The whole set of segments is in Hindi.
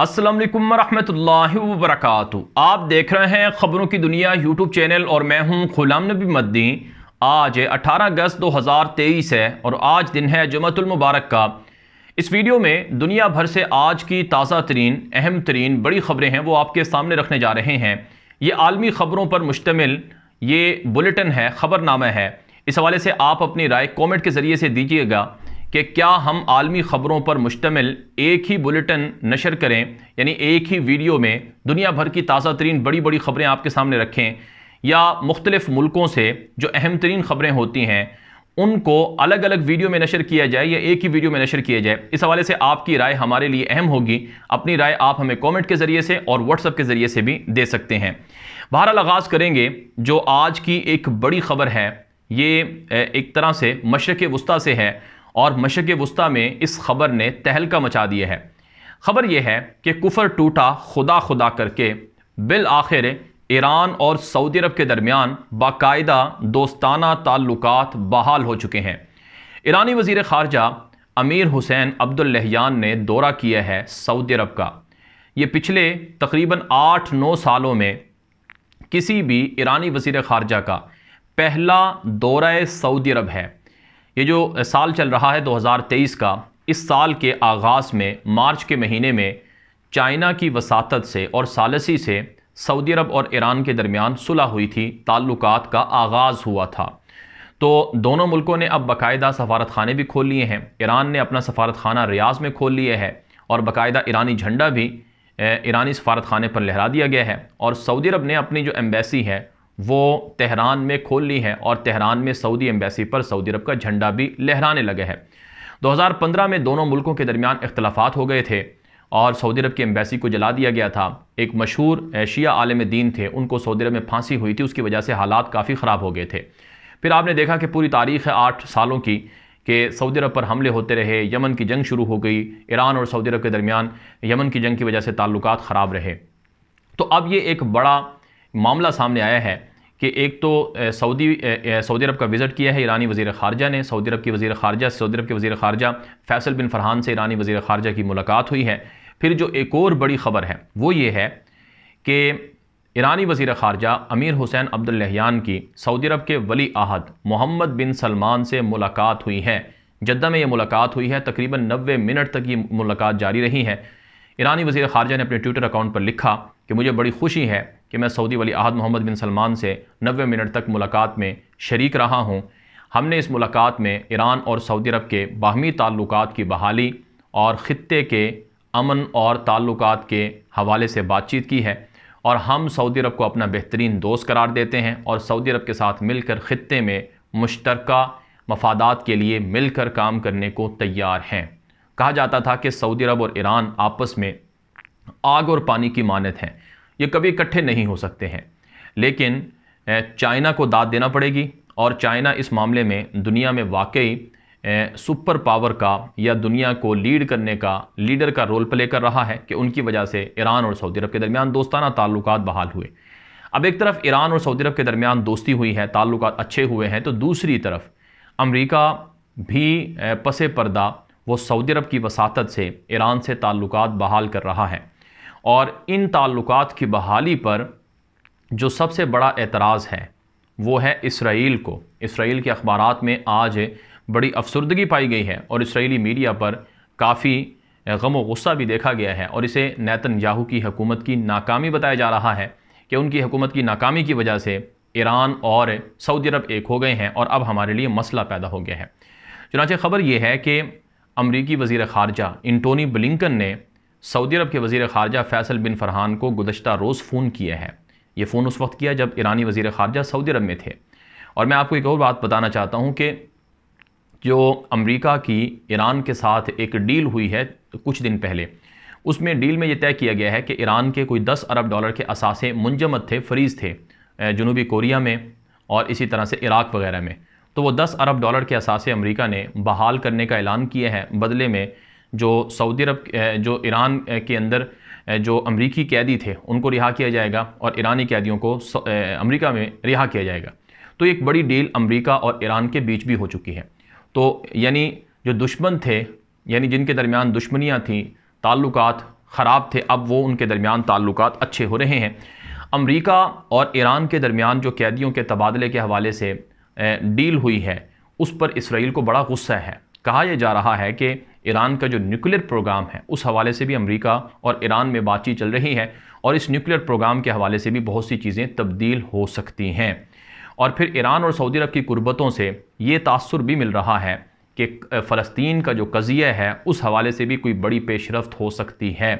असलम वरहमल वरक आप देख रहे हैं ख़बरों की दुनिया यूट्यूब चैनल और मैं हूं गुलाम नबी मद्दी आज 18 अगस्त 2023 है और आज दिन है जुमतुलमबारक का इस वीडियो में दुनिया भर से आज की ताज़ा तरीन अहम तरीन बड़ी ख़बरें हैं वो आपके सामने रखने जा रहे हैं ये आलमी ख़बरों पर मुश्तमिल ये बुलेटिन है ख़बरनामा है इस हवाले से आप अपनी राय कॉमेंट के ज़रिए से दीजिएगा कि क्या हम आलमी ख़बरों पर मुश्तमिल एक ही बुलेटिन नशर करें यानी एक ही वीडियो में दुनिया भर की ताज़ा तरीन बड़ी बड़ी ख़बरें आपके सामने रखें या मुख्तलिफ़ मुल्कों से जो अहम तरीन ख़बरें होती हैं उनको अलग अलग वीडियो में नशर किया जाए या एक ही वीडियो में नशर किया जाए इस हवाले से आपकी राय हमारे लिए अहम होगी अपनी राय आप हमें कॉमेंट के ज़रिए से और व्हाट्सअप के ज़रिए से भी दे सकते हैं बहरहाल आगाज़ करेंगे जो आज की एक बड़ी ख़बर है ये एक तरह से मशरक़ वस्ती से है और मशक़ वस्ती में इस खबर ने तहलका मचा दिया है खबर यह है कि कुफर टूटा खुदा खुदा करके बिल आखिर ईरान और सऊदी अरब के दरमियान बाकायदा दोस्ताना ताल्लुक बहाल हो चुके हैं ईरानी वजीर खारजा अमीर हुसैन अब्दुल्लहान ने दौरा किया है सऊदी अरब का ये पिछले तकरीबन आठ नौ सालों में किसी भी ईरानी वजीर खारजा का पहला दौरा सऊदी अरब है ये जो साल चल रहा है 2023 का इस साल के आगाज़ में मार्च के महीने में चाइना की वसात से और सालसी से सऊदी अरब और ईरान के दरमियान सुलह हुई थी ताल्लुक का आगाज़ हुआ था तो दोनों मुल्कों ने अब बाकायदा सफारत खाने भी खोल लिए हैं ईरान ने अपना सफारत खाना रियाज में खोल लिए है और बाकायदा ईरानी झंडा भी ईरानी सफारत खाने पर लहरा दिया गया है और सऊदी अरब ने अपनी जो एम्बेसी है वो तेहरान में खोल ली हैं और तेहरान में सऊदी एम्बेसी पर सऊदी अरब का झंडा भी लहराने लगे हैं 2015 में दोनों मुल्कों के दरमियान इख्तलाफात हो गए थे और सऊदी अरब की एम्बेसी को जला दिया गया था एक मशहूर एशिया आलम दीन थे उनको सऊदी अरब में फांसी हुई थी उसकी वजह से हालात काफ़ी ख़राब हो गए थे फिर आपने देखा कि पूरी तारीख है आठ सालों की कि सऊदी अरब पर हमले होते रहे यमन की जंग शुरू हो गई ईरान और सऊदी अरब के दरमियान यमन की जंग की वजह से ताल्लुक ख़राब रहे तो अब ये एक बड़ा मामला सामने आया है कि एक तो सऊदी सऊदी अरब का विज़िट किया है ईरानी वज़ी ख़ारजा ने सऊदी अरब की वज़ी ख़ारजा सऊदी अरब के वज़ी ख़ारजा फैसल बिन फरहान से ईरानी वज़ी ख़ारजा की मुलाकात हुई है फिर जो एक और बड़ी ख़बर है वो ये है कि ईरानी वज़ी ख़ारजा अमीर हुसैन अब्दुल्हान की सऊदी अरब के वली आहद मोहम्मद बिन सलमान से मुलाकात हुई है जद्दा में ये मुलाकात हुई है तकरीबन नबे मिनट तक ये मुलाकात जारी रही है ईरानी वज़ी ख़ारजा ने अपने ट्विटर अकाउंट पर लिखा कि मुझे बड़ी खुशी है कि मैं सऊदी वली अहद मोहम्मद बिन सलमान से नबे मिनट तक मुलाकात में शरीक रहा हूँ हमने इस मुलाकात में ईरान और सऊदी अरब के बाहमी ताल्लुक की बहाली और ख़त्े के अमन और ताल्लुक के हवाले से बातचीत की है और हम सऊदी अरब को अपना बेहतरीन दोस्त करार देते हैं और सऊदी अरब के साथ मिलकर ख़त्े में मुश्तरक मफादात के लिए मिलकर काम करने को तैयार हैं कहा जाता था कि सऊदी अरब और ईरान आपस में आग और पानी की मानत हैं ये कभी इकट्ठे नहीं हो सकते हैं लेकिन चाइना को दाद देना पड़ेगी और चाइना इस मामले में दुनिया में वाकई सुपर पावर का या दुनिया को लीड करने का लीडर का रोल प्ले कर रहा है कि उनकी वजह से ईरान और सऊदी अरब के दरमियान दोस्ताना ताल्लुक बहाल हुए अब एक तरफ ईरान और सऊदी अरब के दरमियान दोस्ती हुई है ताल्लुक अच्छे हुए हैं तो दूसरी तरफ अमरीका भी पसे पर्दा वो सऊदी अरब की वसात से ईरान से ताल्लुक बहाल कर रहा है और इन ताल्लुकात की बहाली पर जो सबसे बड़ा एतराज़ है वो है इसराइल को इसराइल के अखबार में आज बड़ी अफसरदगी पाई गई है और इसराइली मीडिया पर काफ़ी गम गुस्सा भी देखा गया है और इसे नैतन याहू की हकूमत की नाकामी बताया जा रहा है कि उनकी हकूमत की नाकामी की वजह से ईरान और सऊदी अरब एक हो गए हैं और अब हमारे लिए मसला पैदा हो गया है चुनाचे ख़बर यह है कि अमरीकी वज़ी ख़ारजा इंटोनी ब्लिंकन ने सऊदी अरब के वजीर खारजा फैसल बिन फरहान को गुजशत रोज़ फ़ोन किया है ये फ़ोन उस वक्त किया जब ईरानी वजीर खारजा सऊदी अरब में थे और मैं आपको एक और बात बताना चाहता हूँ कि जो अमरीका की ईरान के साथ एक डील हुई है कुछ दिन पहले उसमें डील में ये तय किया गया है कि ईरान के कोई दस अरब डॉलर के असासे मुंजमद थे फ्रीज थे जनूबी कोरिया में और इसी तरह से इराक़ वगैरह में तो वो दस अरब डॉलर के असासे अमेरिका ने बहाल करने का ऐलान किया है बदले में जो सऊदी अरब जो ईरान के अंदर जो अमरीकी कैदी थे उनको रिहा किया जाएगा और ईरानी कैदियों को अमरीका में रिहा किया जाएगा तो एक बड़ी डील अमरीका और ईरान के बीच भी हो चुकी है तो यानी जो दुश्मन थे यानी जिनके दरमियान दुश्मनियाँ थीं ताल्लुक ख़राब थे अब वो उनके दरमियान ताल्लुक अच्छे हो रहे हैं अमरीका और ईरान के दरमियान जो कैदियों के तबादले के हवाले से डील हुई है उस पर इसराइल को बड़ा गुस्सा है कहा यह जा रहा है कि ईरान का जो न्यूक्लियर प्रोग्राम है उस हवाले से भी अमेरिका और ईरान में बातचीत चल रही है और इस न्यूक्लियर प्रोग्राम के हवाले से भी बहुत सी चीज़ें तब्दील हो सकती हैं और फिर ईरान और सऊदी अरब की कुर्बतों से ये तासर भी मिल रहा है कि फ़लस्तीन का जो कज़िया है उस हवाले से भी कोई बड़ी पेशरफ हो सकती है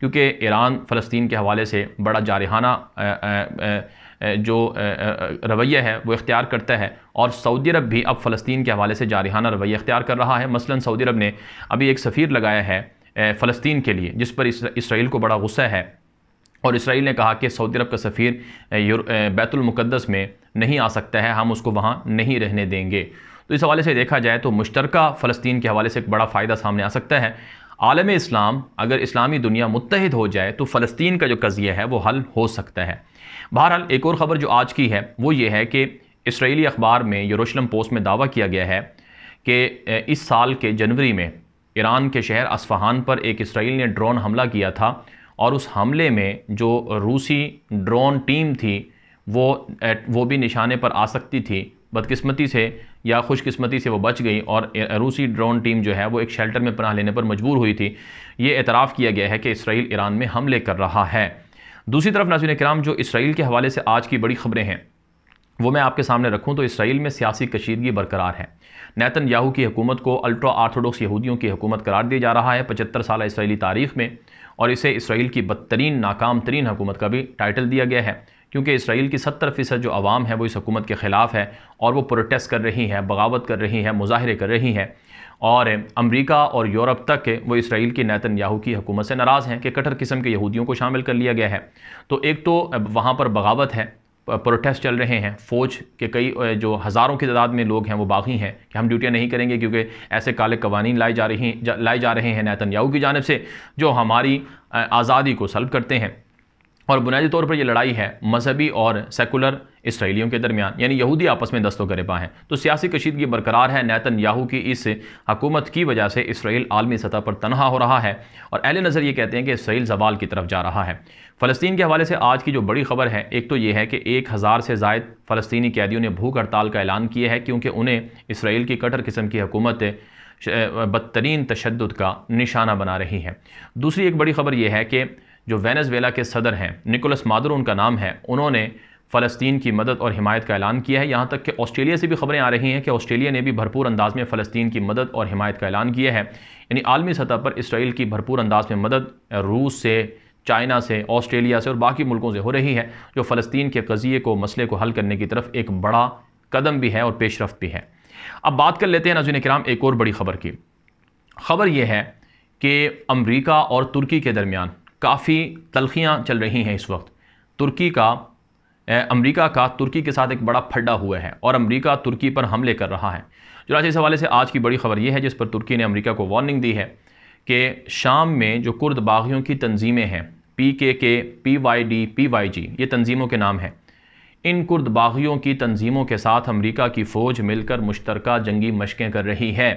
क्योंकि ईरान फ़लस्तीन के हवाले से बड़ा जारहाना जो रवैया है वो इख्तियार करता है और सऊदी अरब भी अब फ़लस्तीन के हवाले से जारहाना रवैया इख्तियार कर रहा है मसलन सऊदी अरब ने अभी एक सफ़ीर लगाया है फ़लस्तीन के लिए जिस पर इसराइल को बड़ा गुस्सा है और इसराइल ने कहा कि सऊदी अरब का सफ़ीर बैतुलमक़दस में नहीं आ सकता है हम उसको वहाँ नहीं रहने देंगे तो इस हवाले से देखा जाए तो मुश्तरका फ़लस्तीन के हवाले से एक बड़ा फ़ायदा सामने आ सकता है आलम इस्लाम अगर इस्लामी दुनिया मुतहद हो जाए तो फ़लस्तीन का जो कज़िया है वो हल हो सकता है बहरहाल एक और ख़बर जो आज की है वो ये है कि इसराइली अखबार में यरूशलम पोस्ट में दावा किया गया है कि इस साल के जनवरी में ईरान के शहर असफहान पर एक इसराइल ने ड्रोन हमला किया था और उस हमले में जो रूसी ड्रोन टीम थी वो वो भी निशाने पर आ सकती थी बदकिस्मती से या खुशकिस्मती से वो बच गई और रूसी ड्रोन टीम जो है वो एक शेल्टर में पनाह लेने पर मजबूर हुई थी ये एतराफ़ किया गया है कि इसराइल ईरान में हमले कर रहा है दूसरी तरफ नाजीन कराम जो इसराइल के हवाले से आज की बड़ी खबरें हैं वो मैं आपके सामने रखूं तो इसराइल में सियासी कशीदगी बरकरार है नैतन याहू की हुकूमत को अल्ट्रा आर्थोडॉक्स यहूदियों की हुकूमत करार दिया जा रहा है पचहत्तर साल इसराइली तारीख में और इसे इसराइल की बदतरीन नाकाम तरीन हुकूमत का भी टाइटल दिया गया है क्योंकि इसराइल की सत्तर फ़ीसद जो आवाम है वो इस हुकूमत के ख़िलाफ़ है और वो प्रोटेस्ट कर रही है बगावत कर रही है मुजाहरे कर रही है और अमरीका और यूरोप तक वो इसराइल की नैतन याहू की हुकूमत से नाराज़ हैं कि कटर किस्म के यहूदियों को शामिल कर लिया गया है तो एक तो वहाँ पर बगावत है प्रोटेस्ट चल रहे हैं फ़ौज के कई जो हज़ारों की तादाद में लोग हैं वो बागी हैं कि हम ड्यूटियाँ नहीं करेंगे क्योंकि ऐसे काले कवानी लाए जा रही जा, लाए जा रहे हैं नैतन याहू की जानब से जो हमारी आज़ादी को सलब करते हैं और बुनियादी तौर पर यह लड़ाई है मजहबी और सेकुलर इसराइलियों के दरमियान यानी यहूदी आपस में दस्तों करे पाए हैं तो सियासी कशीदगी बरकरार है नैतन याहू की इस हकूमत की वजह से इसराइल आलमी सतह पर तनहा हो रहा है और अहल नज़र ये कहते हैं कि इसराइल जवाल की तरफ जा रहा है फ़लस्तीन के हवाले से आज की जो बड़ी खबर है एक तो ये है कि एक हज़ार से जायद फ़लस्तनी कैदियों ने भूख हड़ताल का ऐलान किया है क्योंकि उन्हें इसराइल की कटर किस्म की हकूमत बदतरीन तशद का निशाना बना रही है दूसरी एक बड़ी खबर यह है कि जो वेनेजवेला के सदर हैं निकोलस मादुर उनका नाम है उन्होंने फ़लस्तीन की मदद और हिमायत का ऐलान किया है यहाँ तक कि ऑस्ट्रेलिया से भी खबरें आ रही हैं कि ऑस्ट्रेलिया ने भी भरपूर अंदाज में फ़लस्तीन की मदद और हिमायत का ऐलान किया है यानी आलमी सतह पर इसराइल की भरपूर अंदाज में मदद रूस से चाइना से ऑस्ट्रेलिया से और बाकी मुल्कों से हो रही है जो फ़लस्तीन के कज़िए को मसले को हल करने की तरफ एक बड़ा कदम भी है और पेशरफ भी है अब बात कर लेते हैं नाजुन कराम एक और बड़ी खबर की खबर यह है कि अमरीका और तुर्की के दरमियान काफ़ी तलखियाँ चल रही हैं इस वक्त तुर्की का अमेरिका का तुर्की के साथ एक बड़ा फड्डा हुआ है और अमेरिका तुर्की पर हमले कर रहा है चुनाचे इस हवाले से आज की बड़ी खबर यह है जिस पर तुर्की ने अमेरिका को वार्निंग दी है कि शाम में जो कुर्द बागियों की तंजीमें हैं P K K P Y D P Y G ये तंजीमों के नाम हैं इन कुर्द बागियों की तंजीमों के साथ अमरीका की फ़ौज मिलकर मुश्तरक जंगी मशकें कर रही है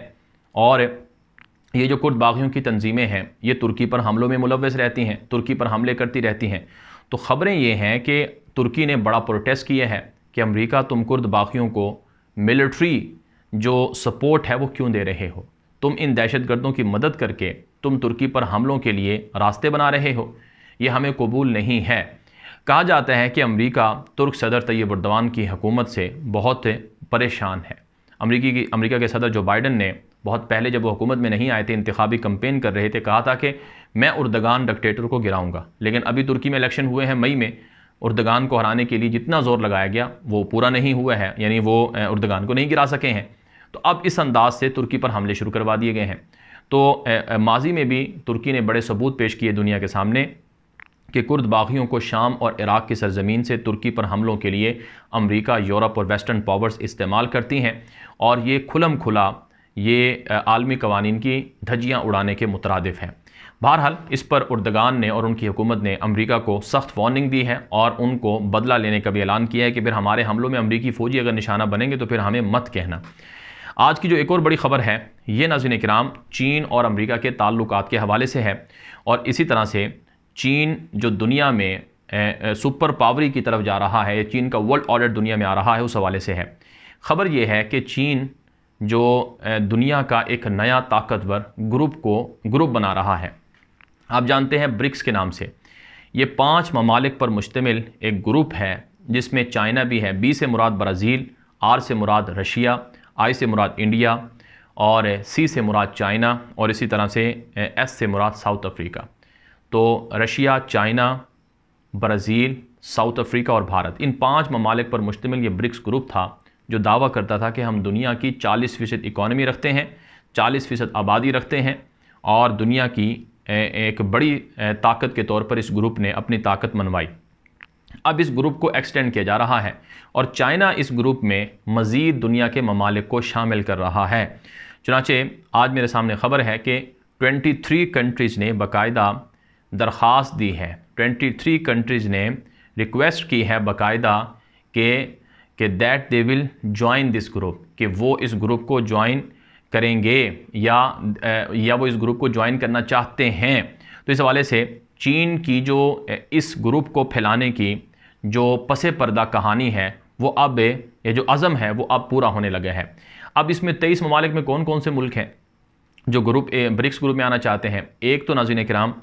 और ये जो कुर्द बागियों की तंजीमें हैं ये तुर्की पर हमलों में मुलवस रहती हैं तुर्की पर हमले करती रहती हैं तो ख़बरें ये हैं कि तुर्की ने बड़ा प्रोटेस्ट किया है कि अमेरिका तुम कुर्द बाकियों को मिलिट्री जो सपोर्ट है वो क्यों दे रहे हो तुम इन दहशतगर्दों की मदद करके तुम तुर्की पर हमलों के लिए रास्ते बना रहे हो ये हमें कबूल नहीं है कहा जाता है कि अमेरिका तुर्क सदर तैयब उर्दवान की हकूमत से बहुत परेशान है अमरीकी की अमरीका के सदर जो बाइडन ने बहुत पहले जब वो हुकूमत में नहीं आए थे इंतबी कम्पेन कर रहे थे कहा था कि मैं उर्दगान डिक्टेटर को गिराऊंगा लेकिन अभी तुर्की में इलेक्शन हुए हैं मई में उर्दगान को हराने के लिए जितना जोर लगाया गया वो पूरा नहीं हुआ है यानी वो उर्दगान को नहीं गिरा सके हैं तो अब इस अंदाज से तुर्की पर हमले शुरू करवा दिए गए हैं तो माजी में भी तुर्की ने बड़े सबूत पेश किए दुनिया के सामने कि कुर्द बागियों को शाम और इराक़ की सरजमीन से तुर्की पर हमलों के लिए अमरीका यूरोप और वेस्टर्न पावर्स इस्तेमाल करती हैं और ये खुलम खुला ये आलमी कवानीन की धज्जियाँ उड़ाने के मुतरद हैं बहरहाल इस पर उर्दगान ने और उनकी हुकूमत ने अमरीका को सख्त वार्निंग दी है और उनको बदला लेने का भी ऐलान किया है कि फिर हमारे हमलों में अमरीकी फ़ौजी अगर निशाना बनेंगे तो फिर हमें मत कहना आज की जो एक और बड़ी खबर है ये नाजिन कराम चीन और अमरीका के ताल्लुक के हवाले से है और इसी तरह से चीन जो दुनिया में सुपर पावरी की तरफ जा रहा है चीन का वर्ल्ड ऑर्डर दुनिया में आ रहा है उस हवाले से है खबर यह है कि चीन जो दुनिया का एक नया ताकतवर ग्रुप को ग्रुप बना रहा है आप जानते हैं ब्रिक्स के नाम से ये पाँच ममालिक पर मुश्तमिल एक ग्रुप है जिसमें चाइना भी है बी से मुराद ब्राज़ील आर से मुराद रशिया आई से मुराद इंडिया और सी से मुराद चाइना और इसी तरह से एस से मुराद साउथ अफ्रीका तो Russia China Brazil South Africa और भारत इन पांच ममालिक पर मुश्तमिल ये ब्रिक्स ग्रुप था जो दावा करता था कि हम दुनिया की 40 फ़ीसद इकानमी रखते हैं 40 फ़ीसद आबादी रखते हैं और दुनिया की एक बड़ी ताकत के तौर पर इस ग्रुप ने अपनी ताकत मनवाई अब इस ग्रुप को एक्सटेंड किया जा रहा है और चाइना इस ग्रुप में मज़ीद दुनिया के ममालिक को शामिल कर रहा है चुनाचे आज मेरे सामने ख़बर है कि 23 कंट्रीज़ ने बाकायदा दरख्वास्त दी है 23 कंट्रीज़ ने रिक्वेस्ट की है बाकायदा के that they will join this group कि वो इस ग्रुप को जॉइन करेंगे या या वो इस ग्रुप को ज्वाइन करना चाहते हैं तो इस हवाले से चीन की जो इस ग्रुप को फैलाने की जो पसे पर्दा कहानी है वो अब ये जो अज़म है वो अब पूरा होने लगा है अब इसमें तेईस ममालिक में कौन कौन से मुल्क हैं जो ग्रुप ब्रिक्स ग्रुप में आना चाहते हैं एक तो नाजिन कराम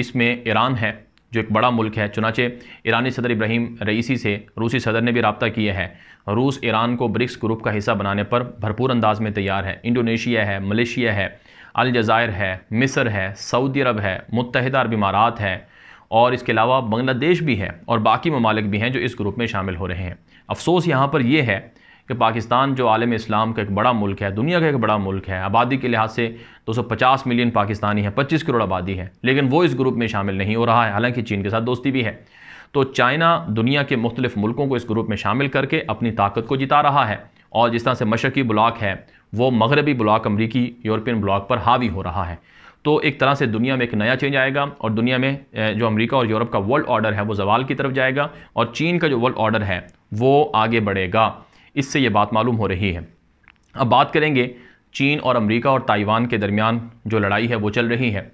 इसमें ईरान है जो एक बड़ा मुल्क है चुनाचे ईरानी सदर इब्राहिम रईसी से रूसी सदर ने भी रबता किया है रूस ईरान को ब्रिक्स ग्रुप का हिस्सा बनाने पर भरपूर अंदाज में तैयार है इंडोनेशिया है मलेशिया है अलजायर है मिस्र है सऊदी अरब है मुतहद अरब इमारात है और इसके अलावा बांग्लादेश भी है और बाकी ममालिक भी हैं जो इस ग्रुप में शामिल हो रहे हैं अफसोस यहाँ पर यह है कि पाकिस्तान जो आलम इस्लाम का एक बड़ा मुल्क है दुनिया का एक बड़ा मुल्क है आबादी के लिहाज से 250 मिलियन पाकिस्तानी हैं 25 करोड़ आबादी है लेकिन वो इस ग्रुप में शामिल नहीं हो रहा है हालांकि चीन के साथ दोस्ती भी है तो चाइना दुनिया के मुख्तलिफ मुल्कों को इस ग्रुप में शामिल करके अपनी ताकत को जिता रहा है और जिस तरह से मशरकी ब्लाक है वो मगरबी ब्लाक अमरीकी यूरोपियन ब्लाक पर हावी हो रहा है तो एक तरह से दुनिया में एक नया चेंज आएगा और दुनिया में जो अमेरिका और यूरोप का वर्ल्ड ऑर्डर है वो जवाल की तरफ जाएगा और चीन का जो वर्ल्ड ऑर्डर है वो आगे बढ़ेगा इससे ये बात मालूम हो रही है अब बात करेंगे चीन और अमेरिका और ताइवान के दरमियान जो लड़ाई है वो चल रही है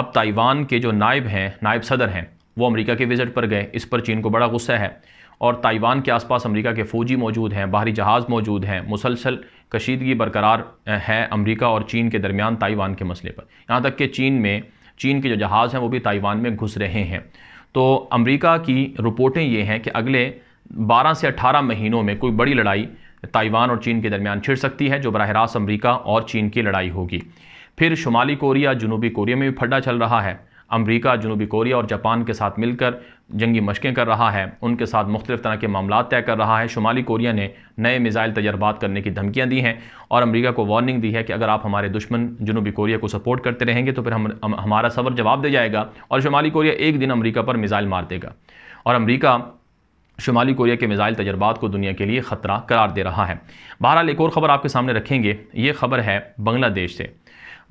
अब ताइवान के जो नायब हैं नायब सदर हैं वो अमेरिका के विज़िट पर गए इस पर चीन को बड़ा गुस्सा है और ताइवान के आसपास अमेरिका के फ़ौजी मौजूद हैं बाहरी जहाज़ मौजूद हैं मुसलसल कशीदगी बरकरार है अमेरिका और चीन के दरमियान ताइवान के मसले पर यहाँ तक कि चीन में चीन के जो जहाज़ हैं वो भी ताइवान में घुस रहे हैं तो अमेरिका की रिपोर्टें ये हैं कि अगले 12 से 18 महीनों में कोई बड़ी लड़ाई ताइवान और चीन के दरमियान छिड़ सकती है जो बरह रास्त अमरीका और चीन की लड़ाई होगी फिर शुमाली कोरिया जनूबी कोरिया में भी फड्डा चल रहा है अमरीका जनूबी कोरिया और जापान के साथ मिलकर जंगी मशकें कर रहा है उनके साथ मुख्तलिफ तरह के मामला तय कर रहा है शुमाली कोरिया ने नए मिज़ाइल तजर्बात करने की धमकियाँ दी हैं और अमरीका को वार्निंग दी है कि अगर आप हमारे दुश्मन जनूबी कोरिया को सपोर्ट करते रहेंगे तो फिर हम, हम हमारा सबर जवाब दे जाएगा और शुमाली कोरिया एक दिन अमरीका पर मिज़ाइल मार देगा और अमरीका शुमाली कोरिया के मिज़ाइल तजर्बात को दुनिया के लिए ख़तरा करार दे रहा है बहरहाल एक और ख़बर आपके सामने रखेंगे ये खबर है बांग्लादेश से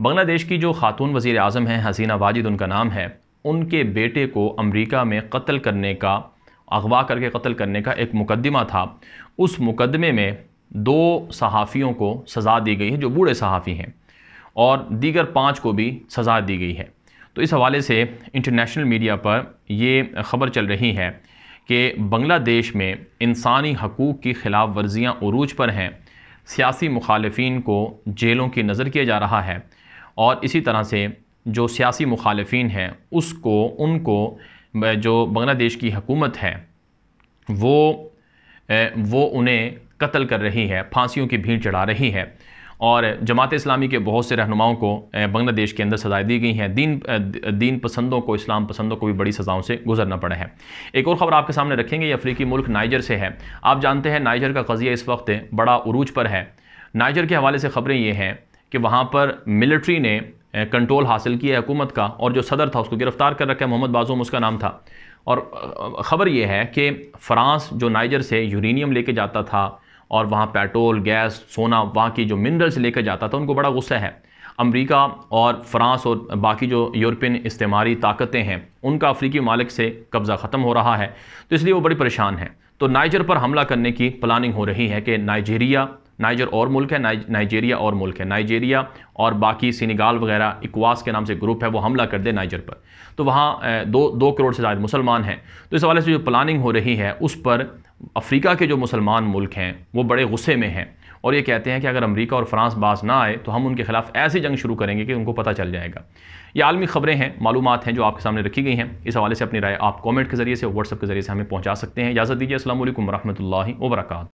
बांग्लादेश की जो खातून वज़ी अजम हैं हसीना वाजिद उनका नाम है उनके बेटे को अमरीका में कत्ल करने का अगवा करके कत्ल करने का एक मुकदमा था उस मुकदमे में दो सहाफ़ियों को सज़ा दी गई है जो बूढ़े सहाफ़ी हैं और दीगर पाँच को भी सज़ा दी गई है तो इस हवाले से इंटरनेशनल मीडिया पर ये खबर चल रही है कि बंग्लादेश में इंसानी हकूक़ की ख़िलाफ़ वर्जियाँ अरूज पर हैं सियासी मुखालफी को जेलों की नज़र किया जा रहा है और इसी तरह से जो सियासी मुखालफी हैं उसको उनको जो बांग्लादेश की हकूमत है वो वो उन्हें कत्ल कर रही है फांसीियों की भीड़ चढ़ा रही है और जमात इस्लामी के बहुत से रहनुमाओं को बांग्लादेश के अंदर सजाएं दी गई हैं दीन दीन पसंदों को इस्लाम पसंदों को भी बड़ी सज़ाओं से गुजरना पड़ा है एक और ख़बर आपके सामने रखेंगे ये अफ्रीकी मुल्क नाइजर से है आप जानते हैं नाइजर का कज़िया इस वक्त बड़ा उरूज पर है नाइजर के हवाले से ख़बरें ये हैं कि वहाँ पर मिलिट्री ने कंट्रोल हासिल किया हैकूमत का और जो सदर था उसको गिरफ़्तार कर रखा है मोहम्मद बाजूम उसका नाम था और ख़बर यह है कि फ़्रांस जो नाइजर से यूरेनियम लेके जाता था और वहाँ पेट्रोल गैस सोना वहाँ की जो मिनरल्स लेकर जाता था उनको बड़ा गुस्सा है अमेरिका और फ्रांस और बाकी जो यूरोपियन इस्तेमारी ताकतें हैं उनका अफ्रीकी मालिक से कब्ज़ा ख़त्म हो रहा है तो इसलिए वो बड़ी परेशान हैं तो नाइजर पर हमला करने की प्लानिंग हो रही है कि नाइजीरिया नाइजर और मुल्क है नाइजीरिया और मुल्क है नाइजीरिया और बाकी सीनीगाल वगैरह इकवास के नाम से ग्रुप है वो हमला कर दे नाइजर पर तो वहाँ दो दो करोड़ से ज़्यादा मुसलमान हैं तो इस हवाले से जो प्लानिंग हो रही है उस पर अफ्रीका के जो मुसलमान मुल्क हैं वो बड़े गुस्से में हैं और ये कहते हैं कि अगर अमेरिका और फ्रांस बास ना आए तो हम उनके खिलाफ ऐसी जंग शुरू करेंगे कि उनको पता चल जाएगा ये आलमी खबरें हैं मालूम हैं जो आपके सामने रखी गई हैं इस हवाले से अपनी राय आप कमेंट के जरिए से व्हाट्सअप के जरिए से हमें पहुँचा सकते हैं इजाज़त दीजिए असल वरहमल वर्क